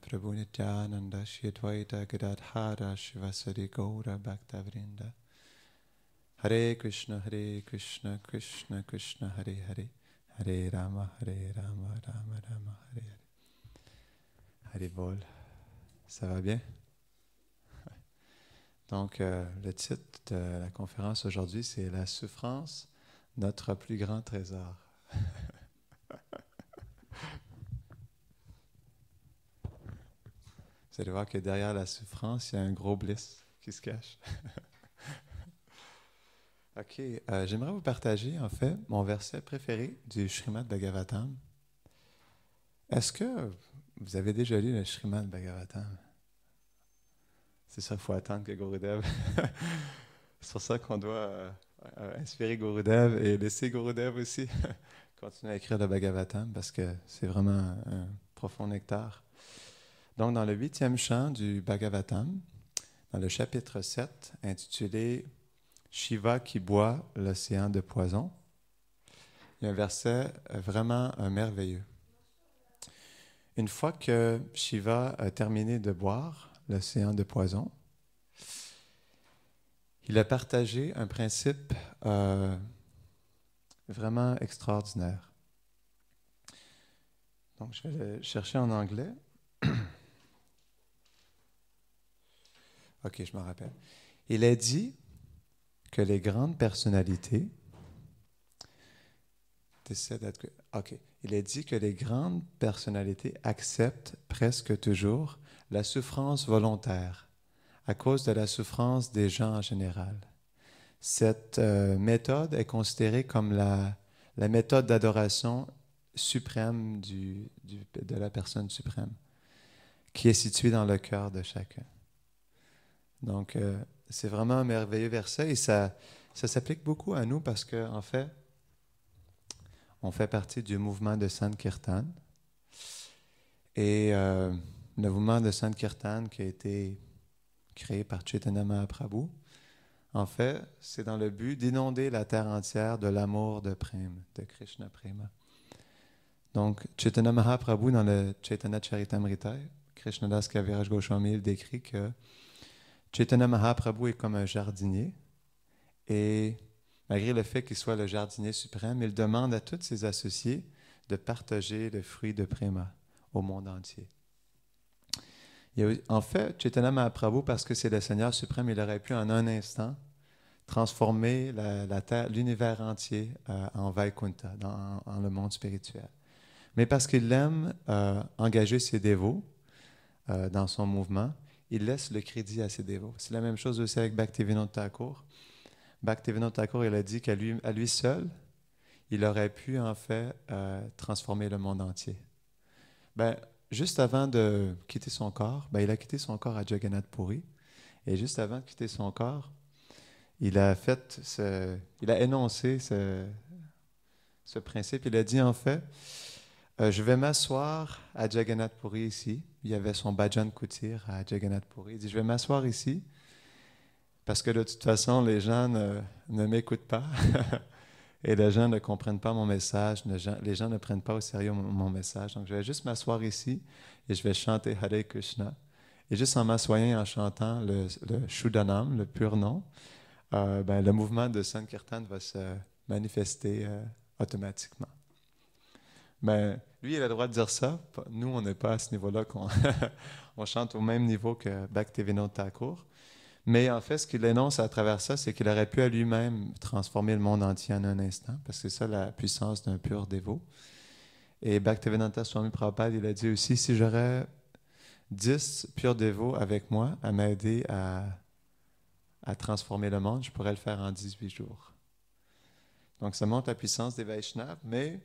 Prabhu Nityananda Shri Advaita Gadadhara Gaura Hare Krishna Hare Krishna Krishna Krishna Hare Hare Hare Rama Hare Rama Rama Rama Hare Hare Hare bol ça va bien Donc euh, le titre de la conférence aujourd'hui c'est La souffrance notre plus grand trésor c'est de voir que derrière la souffrance, il y a un gros bliss qui se cache. OK. Euh, j'aimerais vous partager, en fait, mon verset préféré du Srimad Bhagavatam. Est-ce que vous avez déjà lu le Srimad Bhagavatam? C'est ça, qu'il faut attendre que Gurudev. C'est pour ça qu'on doit euh, euh, inspirer Gurudev et laisser Gurudev aussi continuer à écrire le Bhagavatam parce que c'est vraiment un profond nectar. Donc, dans le huitième chant du Bhagavatam, dans le chapitre 7, intitulé Shiva qui boit l'océan de poison, il y a un verset vraiment euh, merveilleux. Une fois que Shiva a terminé de boire l'océan de poison, il a partagé un principe euh, vraiment extraordinaire. Donc, je vais le chercher en anglais. OK, je me rappelle. Il a dit que les grandes personnalités OK. Il est dit que les grandes personnalités acceptent presque toujours la souffrance volontaire à cause de la souffrance des gens en général. Cette euh, méthode est considérée comme la, la méthode d'adoration suprême du, du, de la personne suprême, qui est située dans le cœur de chacun. Donc, euh, c'est vraiment un merveilleux verset et ça, ça s'applique beaucoup à nous parce qu'en en fait, on fait partie du mouvement de Sankirtan. Et euh, le mouvement de Sankirtan qui a été créé par Chaitanya Mahaprabhu, en fait, c'est dans le but d'inonder la terre entière de l'amour de Prima, de Krishna Prima. Donc, Chaitanya Mahaprabhu, dans le Chaitanya Charitamrita, Krishnadas Kaviraj Goswami il décrit que Chaitanya Mahaprabhu est comme un jardinier et malgré le fait qu'il soit le jardinier suprême, il demande à tous ses associés de partager le fruit de Prima au monde entier. en fait, Chaitanya Mahaprabhu, parce que c'est le Seigneur suprême, il aurait pu en un instant transformer l'univers entier euh, en Vaikuntha, dans, le monde spirituel. Mais parce qu'il aime euh, engager ses dévots euh, dans son mouvement, il laisse le crédit à ses dévots. C'est la même chose aussi avec Bhaktivinoda Thakur. Bhaktivinoda Thakur, il a dit qu'à lui, seul, il aurait pu en fait euh, transformer le monde entier. Ben, juste avant de quitter son corps, ben, il a quitté son corps à Jagannath Puri. Et juste avant de quitter son corps, il a fait ce, il a énoncé ce, ce principe. Il a dit en fait, euh, je vais m'asseoir à Jagannath Puri ici. Il y avait son bhajan koutir à Jagannath Puri. Il dit, je vais m'asseoir ici parce que de toute façon, les gens ne, m'écoutent pas et les gens ne comprennent pas mon message. Les gens ne prennent pas au sérieux mon, message. Donc, je vais juste m'asseoir ici et je vais chanter Hare Krishna. Et juste en m'assoyant en chantant le, Shudanam, le pur nom, euh, ben, le mouvement de Sankirtan va se manifester euh, automatiquement. Mais ben, lui, il a le droit de dire ça. Nous, on n'est pas à ce niveau-là qu'on on chante au même niveau que Bhaktivinoda Thakur. Mais en fait, ce qu'il énonce à travers ça, c'est qu'il aurait pu à lui-même transformer le monde entier en un instant, parce que c'est ça la puissance d'un pur dévot. Et Bhaktivinoda Swami Prabhupada, il a dit aussi si j'aurais 10 purs dévots avec moi à m'aider à, transformer le monde, je pourrais le faire en 18 jours. Donc, ça montre la puissance des mais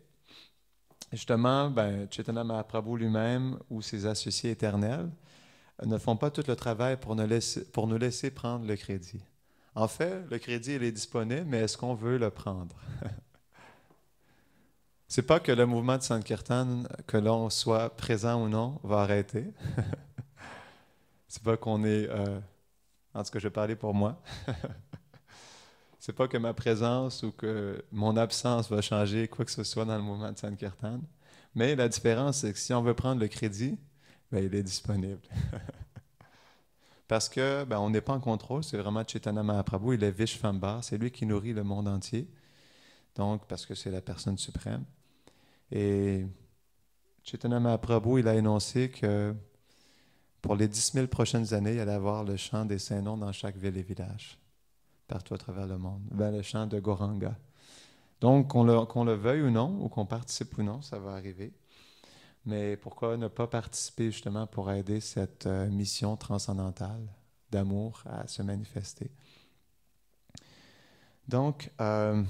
justement, ben, Chaitanya Mahaprabhu lui-même ou ses associés éternels euh, ne font pas tout le travail pour nous laisser, pour nous laisser prendre le crédit. En fait, le crédit, il est disponible, mais est-ce qu'on veut le prendre? C'est pas que le mouvement de Sankirtan, que l'on soit présent ou non, va arrêter. C'est pas qu'on est. Euh, en tout cas, je vais pour moi. C'est pas que ma présence ou que mon absence va changer quoi que ce soit dans le mouvement de Sankirtan. Mais la différence, c'est que si on veut prendre le crédit, ben, il est disponible. Parce que ben, on n'est pas en contrôle, c'est vraiment Chaitanya Mahaprabhu, il est Vishvamba, c'est lui qui nourrit le monde entier. Donc, parce que c'est la personne suprême. Et Chaitanya Mahaprabhu, il a énoncé que pour les 10 000 prochaines années, il allait avoir le chant des saints noms dans chaque ville et village partout à travers le monde, vers ben, le chant de Goranga. Donc, qu'on le, veuille ou non, ou qu'on participe ou non, ça va arriver. Mais pourquoi ne pas participer justement pour aider cette euh, mission transcendantale d'amour à se manifester? Donc, euh,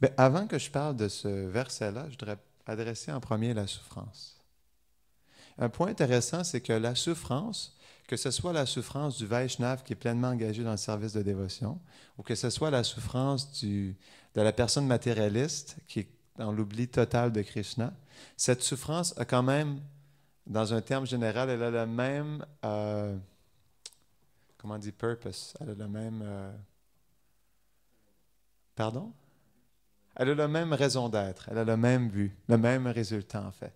ben, avant que je parle de ce verset-là, je voudrais adresser en premier la souffrance. Un point intéressant, c'est que la souffrance, que ce soit la souffrance du Vaishnav qui est pleinement engagé dans le service de dévotion, ou que ce soit la souffrance de la personne matérialiste qui est dans l'oubli total de Krishna, cette souffrance a quand même, dans un terme général, elle a le même, euh, comment dit, purpose, elle a le même... Euh, pardon? Elle a le même raison d'être, elle a le même but, le même résultat en fait.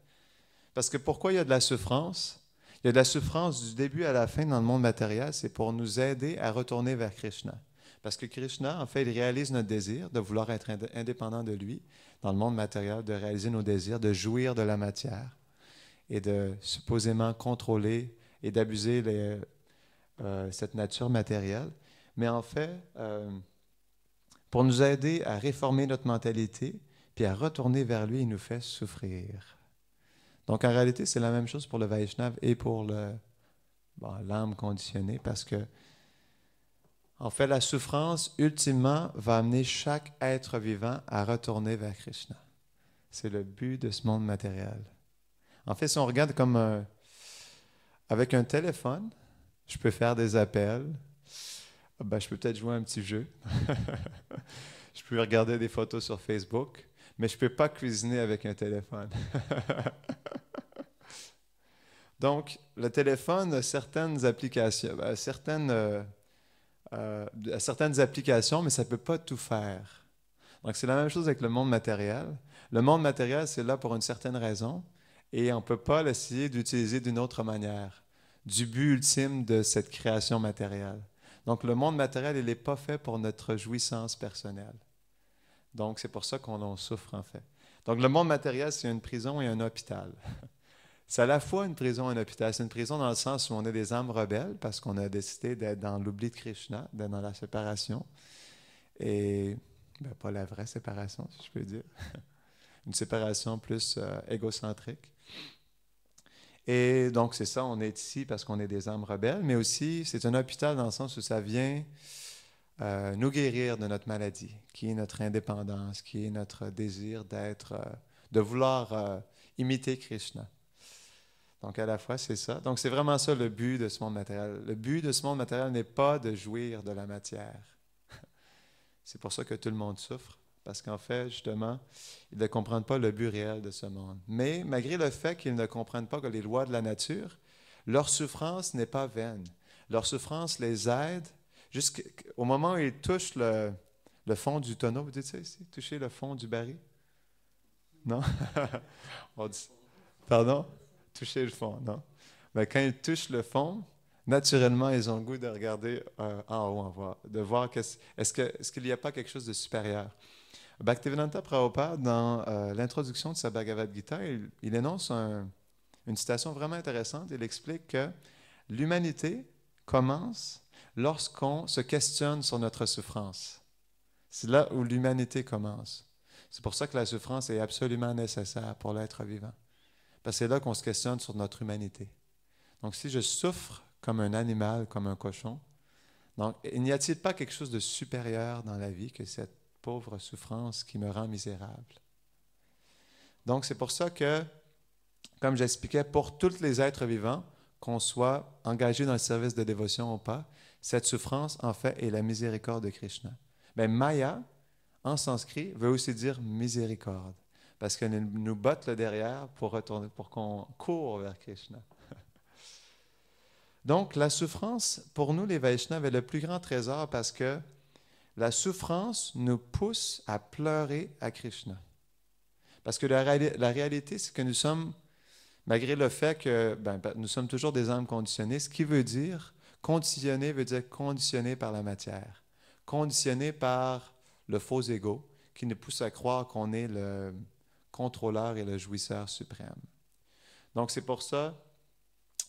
Parce que pourquoi il y a de la souffrance? Il y a de la souffrance du début à la fin dans le monde matériel, c'est pour nous aider à retourner vers Krishna. Parce que Krishna, en fait, il réalise notre désir de vouloir être indépendant de lui dans le monde matériel, de réaliser nos désirs, de jouir de la matière et de supposément contrôler et d'abuser euh, cette nature matérielle. Mais en fait, euh, pour nous aider à réformer notre mentalité, puis à retourner vers lui, il nous fait souffrir. Donc en réalité, c'est la même chose pour le Vaishnav et pour l'âme conditionnée, parce que en fait, la souffrance, ultimement, va amener chaque être vivant à retourner vers Krishna. C'est le but de ce monde matériel. En fait, si on regarde comme un, avec un téléphone, je peux faire des appels, ah ben, je peux peut-être jouer un petit jeu, je peux regarder des photos sur Facebook, mais je ne peux pas cuisiner avec un téléphone. Donc, le téléphone a certaines applications, euh, euh, euh, certaines, applications, mais ça ne peut pas tout faire. Donc, c'est la même chose avec le monde matériel. Le monde matériel, c'est là pour une certaine raison et on ne peut pas l'essayer d'utiliser d'une autre manière, du but ultime de cette création matérielle. Donc, le monde matériel, il n'est pas fait pour notre jouissance personnelle. Donc, c'est pour ça qu'on en souffre, en fait. Donc, le monde matériel, c'est une prison et un hôpital. C'est à la fois une prison et un hôpital. C'est une prison dans le sens où on est des âmes rebelles parce qu'on a décidé d'être dans l'oubli de Krishna, d'être dans la séparation. Et ben, pas la vraie séparation, si je peux dire. une séparation plus euh, égocentrique. Et donc, c'est ça, on est ici parce qu'on est des âmes rebelles, mais aussi, c'est un hôpital dans le sens où ça vient euh, nous guérir de notre maladie, qui est notre indépendance, qui est notre désir d'être, euh, de vouloir imiter Krishna. Donc, à la fois, c'est ça. Donc, c'est vraiment ça le but de ce monde matériel. Le but de ce monde matériel n'est pas de jouir de la matière. c'est pour ça que tout le monde souffre, parce qu'en fait, justement, ils ne comprennent pas le but réel de ce monde. Mais malgré le fait qu'ils ne comprennent pas que les lois de la nature, leur souffrance n'est pas vaine. Leur souffrance les aide jusqu'au moment où ils touchent le, fond du tonneau. Vous dites ça ici? Toucher le fond du baril? Non? Pardon? toucher le fond, non? Mais quand ils touchent le fond, naturellement, ils ont le goût de regarder euh, en haut, de voir est-ce qu'il n'y a pas quelque chose de supérieur. Bhaktivedanta Prabhupada, dans euh, l'introduction de sa Bhagavad Gita, il, énonce une citation vraiment intéressante. Il explique que l'humanité commence lorsqu'on se questionne sur notre souffrance. C'est là où l'humanité commence. C'est pour ça que la souffrance est absolument nécessaire pour l'être vivant. Parce c'est là qu'on se questionne sur notre humanité. Donc, si je souffre comme un animal, comme un cochon, donc, n'y a-t-il pas quelque chose de supérieur dans la vie que cette pauvre souffrance qui me rend misérable? Donc, c'est pour ça que, comme j'expliquais, pour tous les êtres vivants, qu'on soit engagé dans le service de dévotion ou pas, cette souffrance, en fait, est la miséricorde de Krishna. Mais ben, Maya, en sanskrit, veut aussi dire miséricorde parce qu'elle nous, botte le derrière pour, qu'on court vers Krishna. Donc, la souffrance, pour nous, les Vaishnavas, est le plus grand trésor parce que la souffrance nous pousse à pleurer à Krishna. Parce que la, réalité, c'est que nous sommes, malgré le fait que ben, ben, nous sommes toujours des âmes conditionnées, ce qui veut dire, conditionné veut dire conditionné par la matière, conditionné par le faux ego qui nous pousse à croire qu'on est le, contrôleur et le jouisseur suprême. Donc c'est pour ça,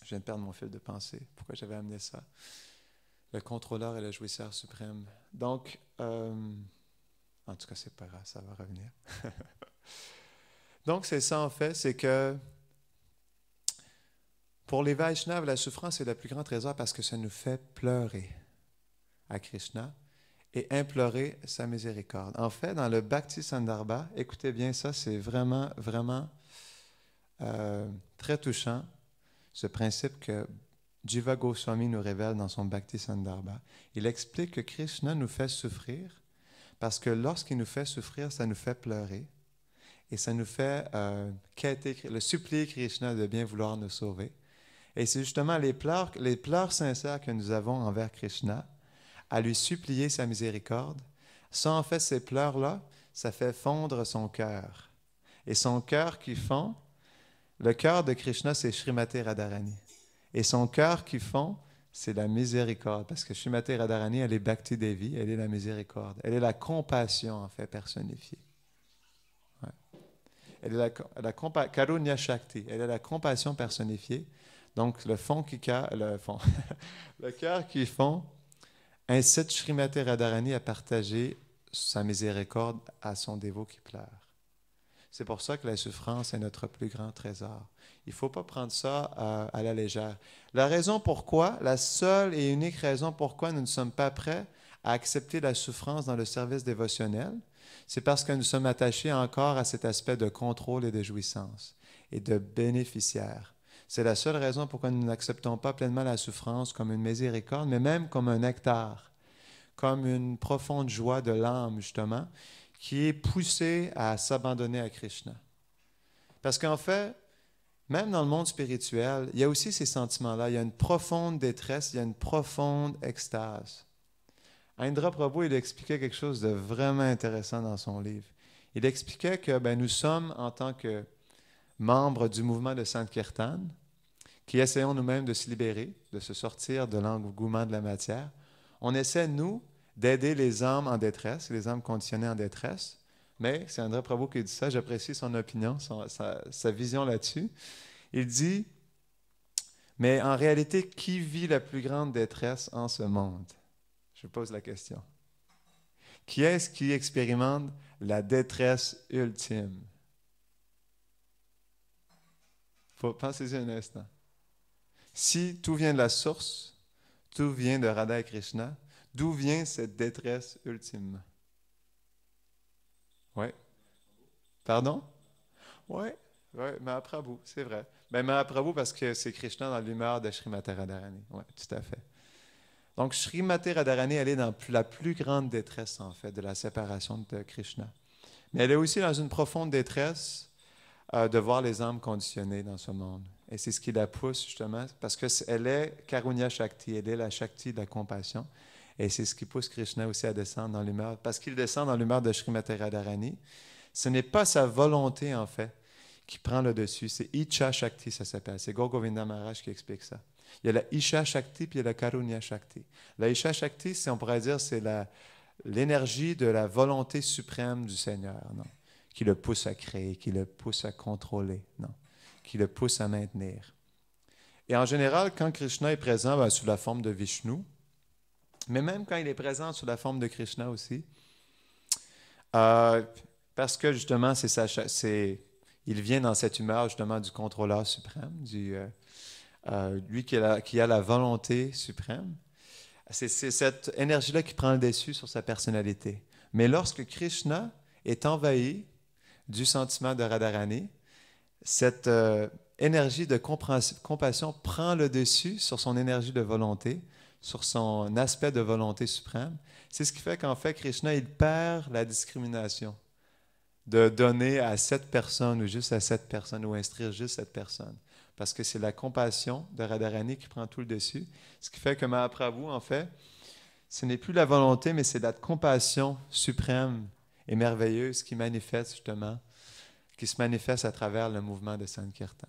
je viens de perdre mon fil de pensée, pourquoi j'avais amené ça, le contrôleur et le jouisseur suprême. Donc, euh, en tout cas, c'est pas grave, ça va revenir. Donc c'est ça en fait, c'est que pour les Vaishnavas, la souffrance est le plus grand trésor parce que ça nous fait pleurer à Krishna et implorer sa miséricorde. En fait, dans le Bhakti Sandarbha, écoutez bien ça, c'est vraiment, vraiment euh, très touchant, ce principe que Jiva Goswami nous révèle dans son Bhakti Sandarbha. Il explique que Krishna nous fait souffrir parce que lorsqu'il nous fait souffrir, ça nous fait pleurer et ça nous fait euh, le supplier Krishna de bien vouloir nous sauver. Et c'est justement les pleurs, les pleurs sincères que nous avons envers Krishna à lui supplier sa miséricorde, ça en fait ces pleurs-là, ça fait fondre son cœur. Et son cœur qui fond, le cœur de Krishna, c'est Srimati Radharani. Et son cœur qui fond, c'est la miséricorde, parce que Srimati Radharani, elle est Bhakti Devi, elle est la miséricorde, elle est la compassion, en fait, personnifiée. Elle est la, Shakti, elle est la compassion personnifiée. Donc, le fond qui ca, le fond, le cœur qui fond, Incite Srimati Radharani à partager sa miséricorde à son dévot qui pleure. C'est pour ça que la souffrance est notre plus grand trésor. Il ne faut pas prendre ça euh, à la légère. La raison pourquoi, la seule et unique raison pourquoi nous ne sommes pas prêts à accepter la souffrance dans le service dévotionnel, c'est parce que nous sommes attachés encore à cet aspect de contrôle et de jouissance et de bénéficiaire. C'est la seule raison pourquoi nous n'acceptons pas pleinement la souffrance comme une miséricorde, mais même comme un nectar, comme une profonde joie de l'âme, justement, qui est poussée à s'abandonner à Krishna. Parce qu'en fait, même dans le monde spirituel, il y a aussi ces sentiments-là. Il y a une profonde détresse, il y a une profonde extase. Indra Prabhu, il expliquait quelque chose de vraiment intéressant dans son livre. Il expliquait que ben, nous sommes, en tant que membres du mouvement de sainte Sainte-Kirtan, qui essayons nous-mêmes de se libérer, de se sortir de l'engouement de la matière. On essaie, nous, d'aider les âmes en détresse, les âmes conditionnées en détresse. Mais c'est André Prabhu qui dit ça, j'apprécie son opinion, sa vision là-dessus. Il dit, mais en réalité, qui vit la plus grande détresse en ce monde? Je pose la question. Qui est-ce qui expérimente la détresse ultime? faut penser un instant. Si tout vient de la source, tout vient de Radha et Krishna, d'où vient cette détresse ultime? Oui. Pardon? Oui, après vous, c'est vrai. Ben, mais après vous, parce que c'est Krishna dans l'humeur de Srimati Radharani. Oui, tout à fait. Donc, Srimati Radharani, elle est dans la plus grande détresse, en fait, de la séparation de Krishna. Mais elle est aussi dans une profonde détresse euh, de voir les âmes conditionnées dans ce monde. Et c'est ce qui la pousse justement, parce qu'elle est Karunya Shakti, elle est la Shakti de la compassion. Et c'est ce qui pousse Krishna aussi à descendre dans l'humeur, parce qu'il descend dans l'humeur de Srimati Radharani. Ce n'est pas sa volonté, en fait, qui prend le dessus. C'est Icha Shakti, ça s'appelle. C'est Gorgovinda Maharaj qui explique ça. Il y a la Isha Shakti puis il y a la Karunya Shakti. La Isha Shakti, on pourrait dire, c'est l'énergie de la volonté suprême du Seigneur. Non? qui le pousse à créer, qui le pousse à contrôler, non, qui le pousse à maintenir. Et en général, quand Krishna est présent ben, sous la forme de Vishnu, mais même quand il est présent sous la forme de Krishna aussi, euh, parce que justement, c'est sa, c'est, il vient dans cette humeur justement du contrôleur suprême, du, euh, euh, lui qui a, la, volonté suprême. c'est cette énergie-là qui prend le dessus sur sa personnalité. Mais lorsque Krishna est envahi du sentiment de Radharani, cette euh, énergie de compassion prend le dessus sur son énergie de volonté, sur son aspect de volonté suprême. C'est ce qui fait qu'en fait, Krishna, il perd la discrimination de donner à cette personne ou juste à cette personne ou instruire juste cette personne. Parce que c'est la compassion de Radharani qui prend tout le dessus. Ce qui fait que après vous en fait, ce n'est plus la volonté, mais c'est la compassion suprême et merveilleuse qui manifeste justement, qui se manifeste à travers le mouvement de Sankirtan.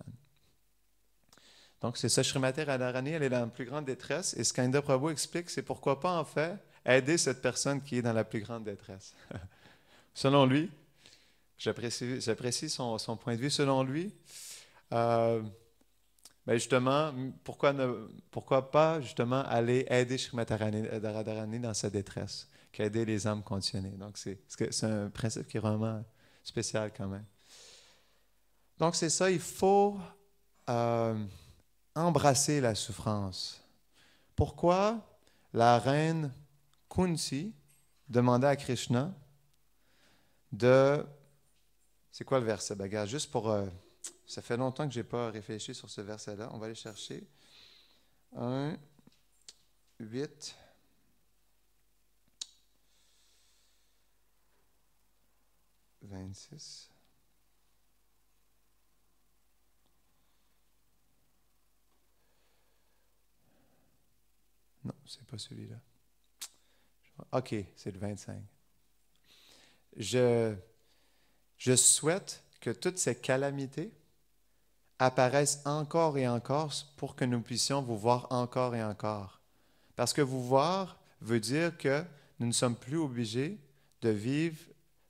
Donc, c'est ça, Srimati Radharani, elle est dans la plus grande détresse, et Skanda Prabhu explique, c'est pourquoi pas en fait aider cette personne qui est dans la plus grande détresse. selon lui, j'apprécie son, son, point de vue, selon lui, euh, ben, justement, pourquoi, ne, pourquoi pas justement aller aider Sri euh, dans sa détresse, qu'aider les âmes conditionnées. Donc, c'est, c'est un principe qui est vraiment spécial quand même. Donc, c'est ça, il faut euh, embrasser la souffrance. Pourquoi la reine Kunti demandait à Krishna de... C'est quoi le verset, bagage? Ben, juste pour... Euh, ça fait longtemps que je n'ai pas réfléchi sur ce verset-là. On va aller chercher. 1, 8. 26. Non, c'est pas celui-là. OK, c'est le 25. Je, je souhaite que toutes ces calamités apparaissent encore et encore pour que nous puissions vous voir encore et encore. Parce que vous voir veut dire que nous ne sommes plus obligés de vivre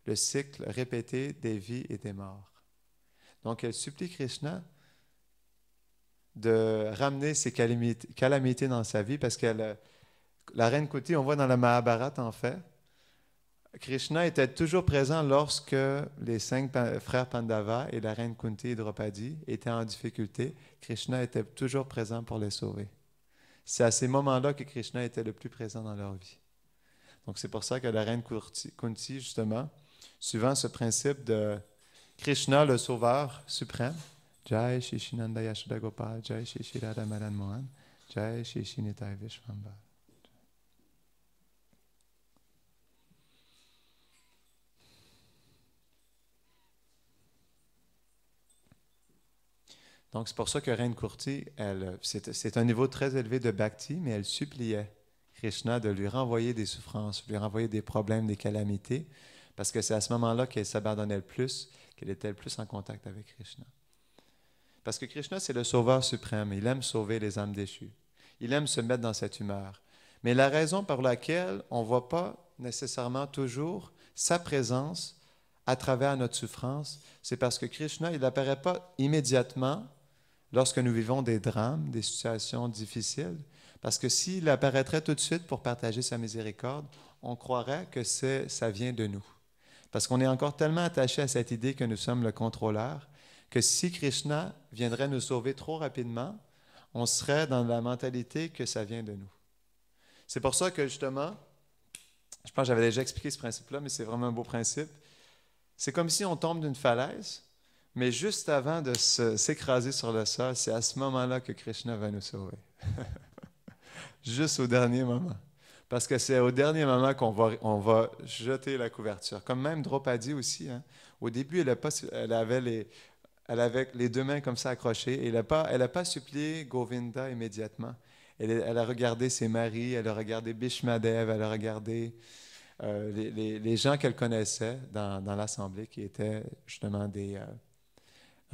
le cycle répété des vies et des morts. Donc elle supplie Krishna de ramener ses calamités dans sa vie parce que la reine Kuti, on voit dans la Mahabharata en fait, Krishna était toujours présent lorsque les cinq frères Pandava et la reine Kunti et étaient en difficulté. Krishna était toujours présent pour les sauver. C'est à ces moments-là que Krishna était le plus présent dans leur vie. Donc c'est pour ça que la reine Kunti, justement, suivant ce principe de Krishna, le sauveur suprême, Jai Shri Yashoda Jai Shri Mohan, Jai Shri Donc, c'est pour ça que Reine Courti, c'est un niveau très élevé de bhakti, mais elle suppliait Krishna de lui renvoyer des souffrances, lui renvoyer des problèmes, des calamités, parce que c'est à ce moment-là qu'elle s'abandonnait le plus, qu'elle était le plus en contact avec Krishna. Parce que Krishna, c'est le sauveur suprême. Il aime sauver les âmes déchues. Il aime se mettre dans cette humeur. Mais la raison par laquelle on ne voit pas nécessairement toujours sa présence à travers notre souffrance, c'est parce que Krishna, il n'apparaît pas immédiatement lorsque nous vivons des drames, des situations difficiles, parce que s'il apparaîtrait tout de suite pour partager sa miséricorde, on croirait que ça vient de nous. Parce qu'on est encore tellement attaché à cette idée que nous sommes le contrôleur, que si Krishna viendrait nous sauver trop rapidement, on serait dans la mentalité que ça vient de nous. C'est pour ça que justement, je pense que j'avais déjà expliqué ce principe-là, mais c'est vraiment un beau principe. C'est comme si on tombe d'une falaise, mais juste avant de s'écraser sur le sol, c'est à ce moment-là que Krishna va nous sauver. juste au dernier moment. Parce que c'est au dernier moment qu'on va, on va jeter la couverture. Comme même Draupadi aussi. Hein. Au début, elle, pas, elle avait les, elle avait les deux mains comme ça accrochées. Et elle n'a pas, elle pas supplié Govinda immédiatement. Elle, a regardé ses maris, elle a regardé Bishmadev, elle a regardé euh, les, les, les, gens qu'elle connaissait dans, dans l'Assemblée qui étaient justement des... Euh,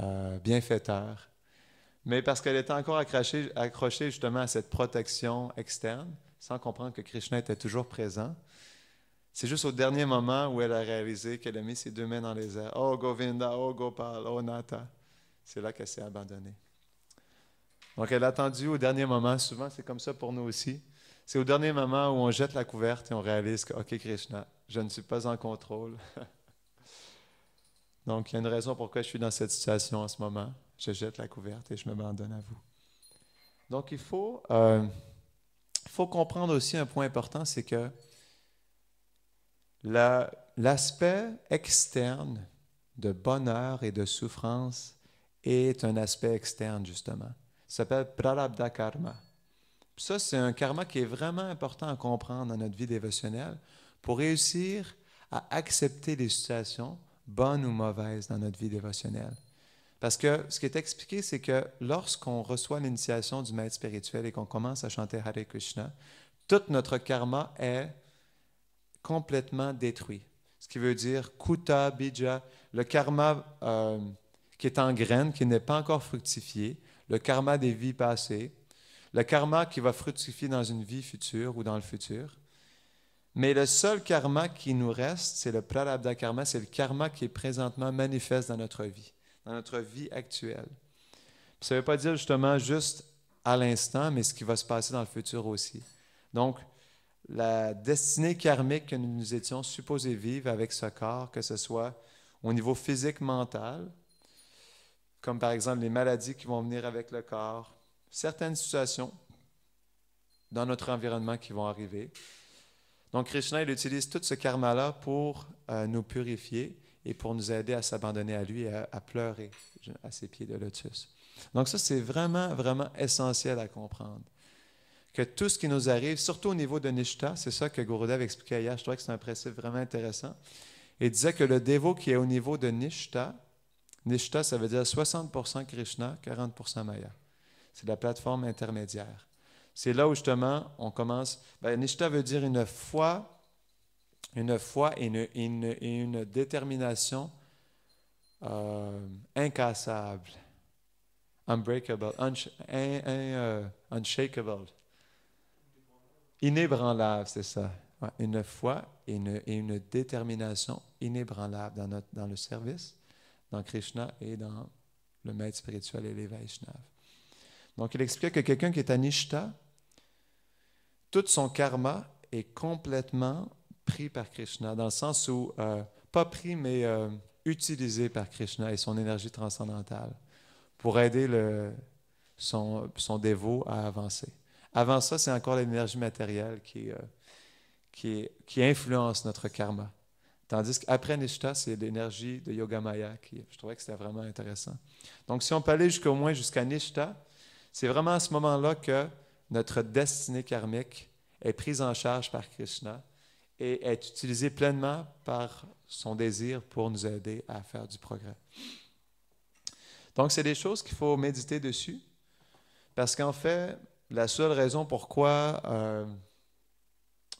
euh, bienfaiteur, mais parce qu'elle était encore accrochée, justement à cette protection externe, sans comprendre que Krishna était toujours présent. C'est juste au dernier moment où elle a réalisé qu'elle a mis ses deux mains dans les airs. Oh Govinda, oh Gopal, oh Nata. C'est là qu'elle s'est abandonnée. Donc elle a attendu au dernier moment. Souvent, c'est comme ça pour nous aussi. C'est au dernier moment où on jette la couverte et on réalise que, OK Krishna, je ne suis pas en contrôle. Donc, il y a une raison pourquoi je suis dans cette situation en ce moment. Je jette la couverte et je me m'abandonne à vous. Donc, il faut, euh, faut comprendre aussi un point important, c'est que l'aspect externe de bonheur et de souffrance est un aspect externe, justement. Ça s'appelle prarabdha karma. ça, c'est un karma qui est vraiment important à comprendre dans notre vie dévotionnelle pour réussir à accepter les situations bonne ou mauvaise dans notre vie dévotionnelle. Parce que ce qui est expliqué, c'est que lorsqu'on reçoit l'initiation du maître spirituel et qu'on commence à chanter Hare Krishna, tout notre karma est complètement détruit. Ce qui veut dire kuta, bija, le karma euh, qui est en graine, qui n'est pas encore fructifié, le karma des vies passées, le karma qui va fructifier dans une vie future ou dans le futur. Mais le seul karma qui nous reste, c'est le prarabdha karma, c'est le karma qui est présentement manifeste dans notre vie, dans notre vie actuelle. ça ne veut pas dire justement juste à l'instant, mais ce qui va se passer dans le futur aussi. Donc, la destinée karmique que nous étions supposés vivre avec ce corps, que ce soit au niveau physique, mental, comme par exemple les maladies qui vont venir avec le corps, certaines situations dans notre environnement qui vont arriver, donc Krishna, il utilise tout ce karma-là pour euh, nous purifier et pour nous aider à s'abandonner à lui et à, pleurer à ses pieds de lotus. Donc ça, c'est vraiment, vraiment essentiel à comprendre. Que tout ce qui nous arrive, surtout au niveau de Nishtha, c'est ça que Gurudev expliquait hier, je trouvais que c'est un principe vraiment intéressant. Il disait que le dévot qui est au niveau de Nishta, Nishta, ça veut dire 60% Krishna, 40% Maya. C'est la plateforme intermédiaire. C'est là où justement on commence. Ben, veut dire une foi, une foi et une, détermination euh, incassable, unbreakable, euh, unshakable, inébranlable, c'est ça. une foi et une, et une, détermination inébranlable dans, notre, dans le service, dans Krishna et dans le maître spirituel et les Vaishnavas. Donc, il explique que quelqu'un qui est à Nishta, tout son karma est complètement pris par Krishna, dans le sens où, euh, pas pris, mais euh, utilisé par Krishna et son énergie transcendantale pour aider son, son dévot à avancer. Avant ça, c'est encore l'énergie matérielle qui, euh, qui, qui, influence notre karma. Tandis qu'après Nishta, c'est l'énergie de Yogamaya. Qui, je trouvais que c'était vraiment intéressant. Donc, si on peut aller jusqu'au moins jusqu'à Nishta, c'est vraiment à ce moment-là que notre destinée karmique est prise en charge par Krishna et est utilisée pleinement par son désir pour nous aider à faire du progrès. Donc, c'est des choses qu'il faut méditer dessus, parce qu'en fait, la seule raison pourquoi euh,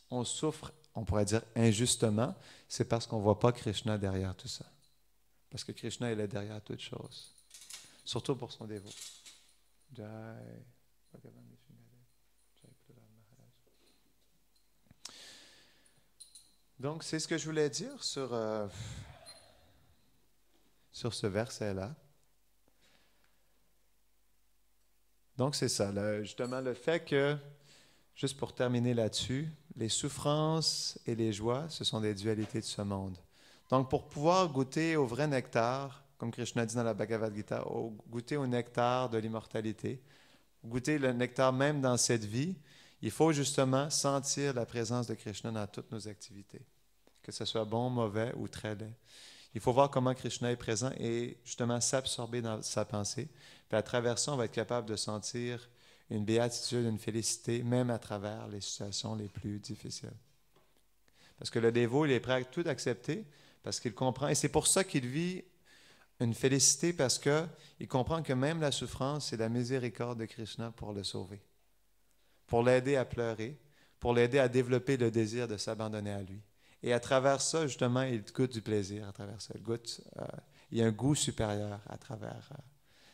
on souffre, on pourrait dire injustement, c'est parce qu'on ne voit pas Krishna derrière tout ça. Parce que Krishna, il est derrière toute choses. surtout pour son dévot. Jai. Donc, c'est ce que je voulais dire sur, euh, ce verset-là. Donc, c'est ça, justement, le fait que, juste pour terminer là-dessus, les souffrances et les joies, ce sont des dualités de ce monde. Donc, pour pouvoir goûter au vrai nectar, comme Krishna dit dans la Bhagavad Gita, goûter au nectar de l'immortalité, goûter le nectar même dans cette vie, il faut justement sentir la présence de Krishna dans toutes nos activités, que ce soit bon, mauvais ou très laid. Il faut voir comment Krishna est présent et justement s'absorber dans sa pensée. Puis à travers ça, on va être capable de sentir une béatitude, une félicité, même à travers les situations les plus difficiles. Parce que le dévot, il est prêt à tout accepter, parce qu'il comprend. Et c'est pour ça qu'il vit une félicité, parce qu'il comprend que même la souffrance, c'est la miséricorde de Krishna pour le sauver pour l'aider à pleurer, pour l'aider à développer le désir de s'abandonner à lui. Et à travers ça, justement, il goûte du plaisir à travers ça. Il, goûte, euh, il y a un goût supérieur à travers euh,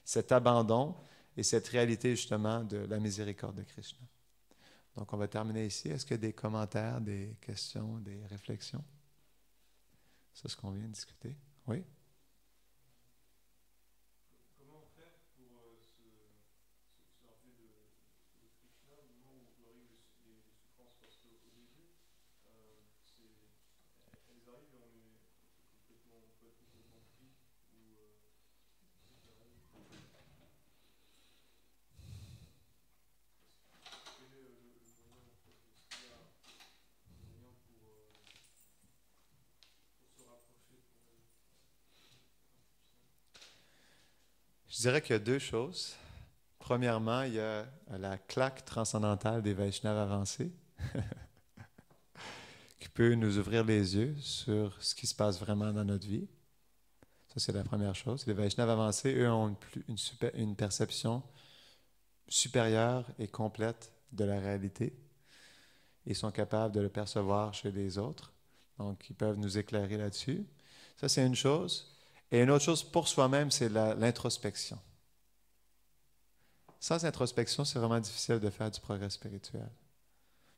cet abandon et cette réalité, justement, de la miséricorde de Krishna. Donc, on va terminer ici. Est-ce qu'il y a des commentaires, des questions, des réflexions C'est ce qu'on vient de discuter? Oui? dirais qu'il y a deux choses. Premièrement, il y a la claque transcendantale des Vaishnavas avancés qui peut nous ouvrir les yeux sur ce qui se passe vraiment dans notre vie. Ça, c'est la première chose. Les Vaishnavas avancés, eux, ont une, une, une perception supérieure et complète de la réalité. Ils sont capables de le percevoir chez les autres. Donc, ils peuvent nous éclairer là-dessus. Ça, c'est une chose. Et une autre chose pour soi-même, c'est l'introspection. Sans introspection, c'est vraiment difficile de faire du progrès spirituel.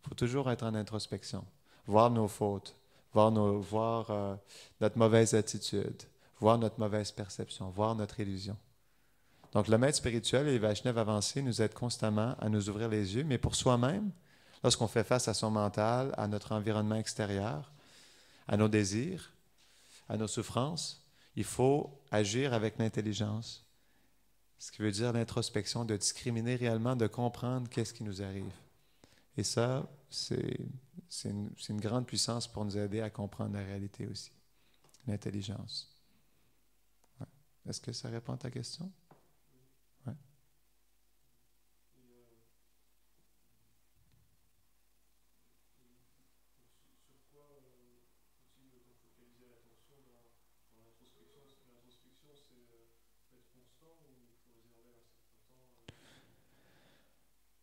Il faut toujours être en introspection, voir nos fautes, voir, nos, voir euh, notre mauvaise attitude, voir notre mauvaise perception, voir notre illusion. Donc, le maître spirituel et les avancé, avancés nous aident constamment à nous ouvrir les yeux, mais pour soi-même, lorsqu'on fait face à son mental, à notre environnement extérieur, à nos désirs, à nos souffrances, il faut agir avec l'intelligence, ce qui veut dire l'introspection, de discriminer réellement, de comprendre qu'est-ce qui nous arrive. Et ça, c'est une, une grande puissance pour nous aider à comprendre la réalité aussi, l'intelligence. Est-ce que ça répond à ta question?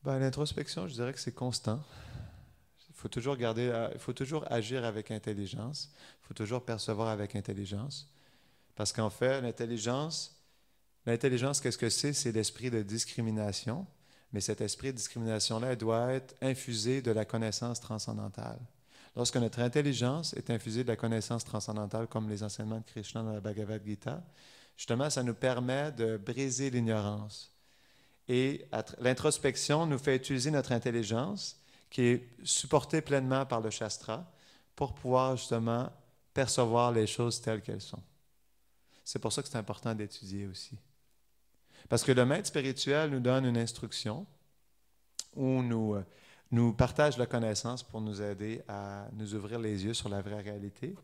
Bah, l'introspection, je dirais que c'est constant. Il faut toujours, garder, euh, faut toujours agir avec intelligence. Il faut toujours percevoir avec intelligence. Parce qu'en fait, l'intelligence, l'intelligence, qu'est-ce que c'est? C'est l'esprit de discrimination. Mais cet esprit de discrimination-là doit être infusé de la connaissance transcendantale. Lorsque notre intelligence est infusée de la connaissance transcendantale, comme les enseignements de Krishna dans la Bhagavad Gita, justement, ça nous permet de briser l'ignorance. Et l'introspection nous fait utiliser notre intelligence, qui est supportée pleinement par le Shastra, pour pouvoir justement percevoir les choses telles qu'elles sont. C'est pour ça que c'est important d'étudier aussi. Parce que le maître spirituel nous donne une instruction où nous, euh, nous partage la connaissance pour nous aider à nous ouvrir les yeux sur la vraie réalité.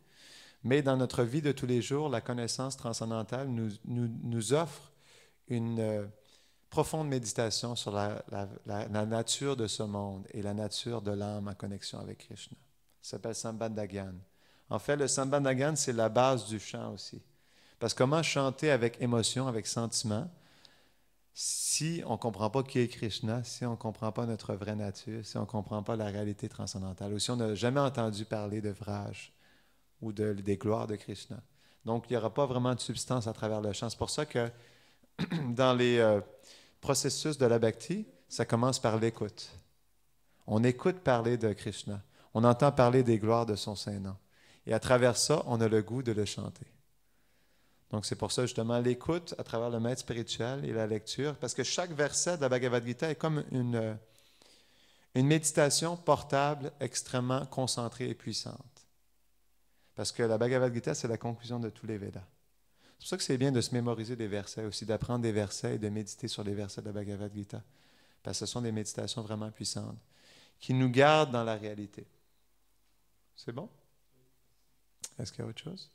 Mais dans notre vie de tous les jours, la connaissance transcendantale nous, nous offre une, euh, profonde méditation sur la, nature de ce monde et la nature de l'âme en connexion avec Krishna. Ça s'appelle Sambandhagan. En fait, le Sambandhagan, c'est la base du chant aussi. Parce que comment chanter avec émotion, avec sentiment, si on ne comprend pas qui est Krishna, si on ne comprend pas notre vraie nature, si on ne comprend pas la réalité transcendantale, ou si on n'a jamais entendu parler de vrage ou de, des gloires de Krishna. Donc, il n'y aura pas vraiment de substance à travers le chant. C'est pour ça que dans les... Euh, processus de la bhakti, ça commence par l'écoute. On écoute parler de Krishna. On entend parler des gloires de son Saint-Nom. Et à travers ça, on a le goût de le chanter. Donc, c'est pour ça, justement, l'écoute à travers le maître spirituel et la lecture, parce que chaque verset de la Bhagavad Gita est comme une, une méditation portable extrêmement concentrée et puissante. Parce que la Bhagavad Gita, c'est la conclusion de tous les Védas. C'est pour ça que c'est bien de se mémoriser des versets aussi, d'apprendre des versets et de méditer sur les versets de la Bhagavad Gita. Parce que ce sont des méditations vraiment puissantes qui nous gardent dans la réalité. C'est bon? Est-ce qu'il y a autre chose?